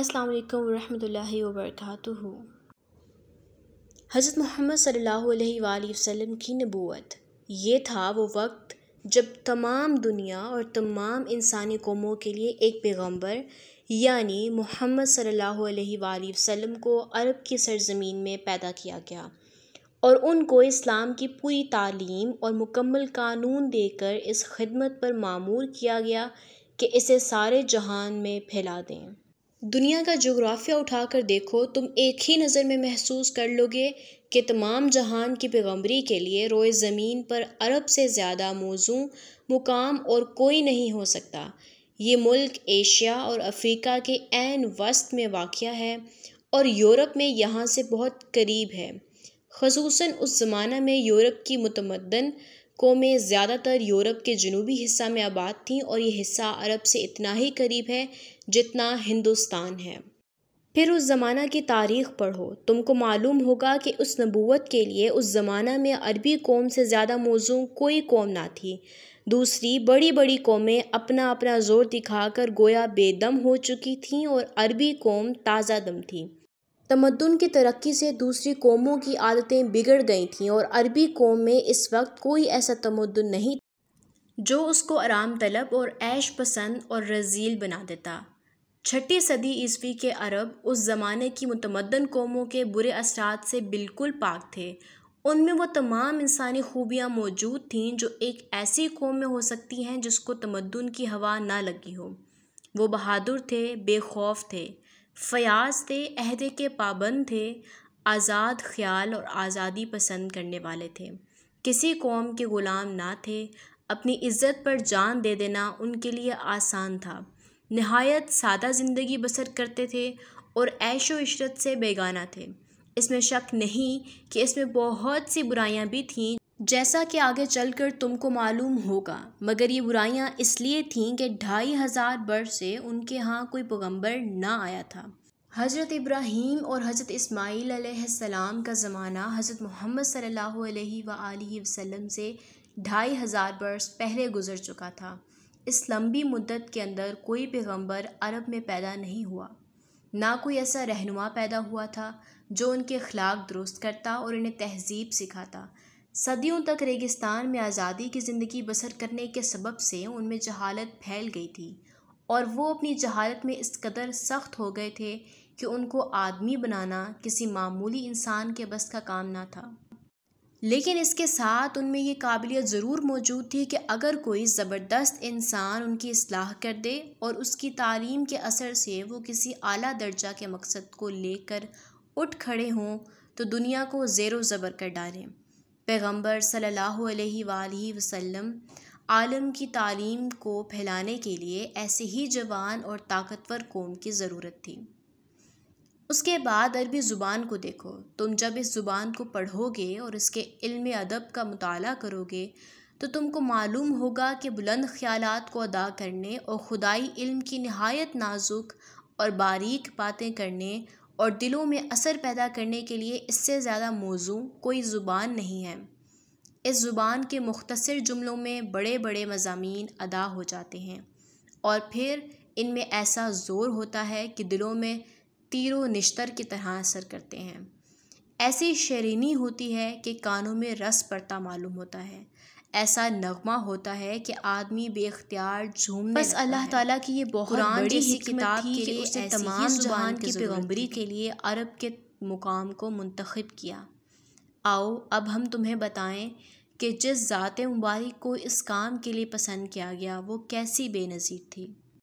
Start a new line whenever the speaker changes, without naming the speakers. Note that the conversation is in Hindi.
अस्सलाम वालेकुम रहमतुल्लाहि हज़रत मोहम्मद सल्लल्लाहु अलैहि की नबूत ये था वो वक्त जब तमाम दुनिया और तमाम इंसानी कौमों के लिए एक पैगम्बर यानी मोहम्मद सल्लल्लाहु को अरब की सरजमीन में पैदा किया गया और उनको इस्लाम की पूरी तालीम और मुकम्मल कानून देकर इस खिदमत पर मामूर किया गया कि इसे सारे जहान में फैला दें दुनिया का जोग्राफिया उठा कर देखो तुम एक ही नज़र में महसूस कर लोगे कि तमाम जहान की पैगम्बरी के लिए रोए ज़मीन पर अरब से ज़्यादा मौजू मुकाम और कोई नहीं हो सकता ये मुल्क एशिया और अफ्रीका के एन वस्त में वाक़ है और यूरोप में यहाँ से बहुत करीब है खसूस उस ज़माना में यूरोप की मतमदन कौमें ज़्यादातर यूरोप के जनूबी हिस्सा में आबाद थीं और ये हिस्सा अरब से इतना ही करीब है जितना हिंदुस्तान है फिर उस ज़माना की तारीख पढ़ो तुमको मालूम होगा कि उस नबूत के लिए उस ज़माना में अरबी कौम से ज़्यादा मौजू कोई कौम ना थी दूसरी बड़ी बड़ी कौमें अपना अपना ज़ोर दिखाकर गोया बेदम हो चुकी थीं और अरबी कौम ताज़ा दम थी तमद्दन की तरक्की से दूसरी कौमों की आदतें बिगड़ गई थीं और अरबी कौम में इस वक्त कोई ऐसा तमदन नहीं जो उसको आराम तलब और ऐश पसंद और रजील बना देता छठी सदी ईस्वी के अरब उस ज़माने की मतमदन कौमों के बुरे असरात से बिल्कुल पाक थे उनमें वो तमाम इंसानी खूबियाँ मौजूद थीं जो एक ऐसी कौम में हो सकती हैं जिसको तमद्दन की हवा ना लगी हो वो बहादुर थे बेखौफ थे फ़याज़ थे अहदे के पाबंद थे आज़ाद ख़्याल और आज़ादी पसंद करने वाले थे किसी कौम के ग़ुलाम ना थे अपनी इज़्ज़त पर जान दे देना उनके लिए आसान था नहायत सादा ज़िंदगी बसर करते थे और ऐशो इशरत से बेगाना थे इसमें शक नहीं कि इसमें बहुत सी बुराइयां भी थीं जैसा कि आगे चलकर तुमको मालूम होगा मगर ये बुराइयाँ इसलिए थीं कि ढाई हज़ार वर्ष से उनके यहाँ कोई पैगम्बर ना आया था हज़रत इब्राहीम और हज़रत इस्माईल का ज़माना हज़रत मोहम्मद सल्लल्लाहु अलैहि वसल्लम से ढाई हज़ार वर्ष पहले गुज़र चुका था इस लंबी मुद्दत के अंदर कोई पैगम्बर अरब में पैदा नहीं हुआ ना कोई ऐसा रहनुमा पैदा हुआ था जो उनके अखलाक दुरुस्त करता और उन्हें तहजीब सिखाता सदियों तक रेगिस्तान में आज़ादी की ज़िंदगी बसर करने के सबब से उनमें जहालत फैल गई थी और वो अपनी जहालत में इस कदर सख्त हो गए थे कि उनको आदमी बनाना किसी मामूली इंसान के बस का काम ना था लेकिन इसके साथ उनमें ये काबिलियत ज़रूर मौजूद थी कि अगर कोई ज़बरदस्त इंसान उनकी असलाह कर दे और उसकी तालीम के असर से वो किसी आला दर्जा के मकसद को लेकर उठ खड़े हों तो दुनिया को ज़ेरो ज़बर कर डालें पैगम्बर सल्ला वसम आलम की तालीम को फैलाने के लिए ऐसे ही जवान और ताकतवर कौम की ज़रूरत थी उसके बाद अरबी ज़ुबान को देखो तुम जब इस ज़ुबान को पढ़ोगे और इसके इल्म अदब का मताल करोगे तो तुमको मालूम होगा कि बुलंद ख्याल को अदा करने और खुदाई इल्म की नहायत नाजुक और बारीक बातें करने और दिलों में असर पैदा करने के लिए इससे ज़्यादा मौजू कोई ज़ुबान नहीं है इस ज़ुबान के मुख्तर जुमलों में बड़े बड़े मजामी अदा हो जाते हैं और फिर इनमें ऐसा ज़ोर होता है कि दिलों में तीरों नश्तर की तरह असर करते हैं ऐसी शरीनी होती है कि कानों में रस पड़ता मालूम होता है ऐसा नगमा होता है कि आदमी बेख्तियार झूम बस अल्लाह ताला की ये बहुत बड़ी जैसी किताब के लिए उसे तमाम जहान की पैगम्बरी के लिए अरब के मुकाम को मुंतखब किया आओ अब हम तुम्हें बताएं कि जिस ज़ात मुबारक को इस काम के लिए पसंद किया गया वो कैसी बेनज़ीर थी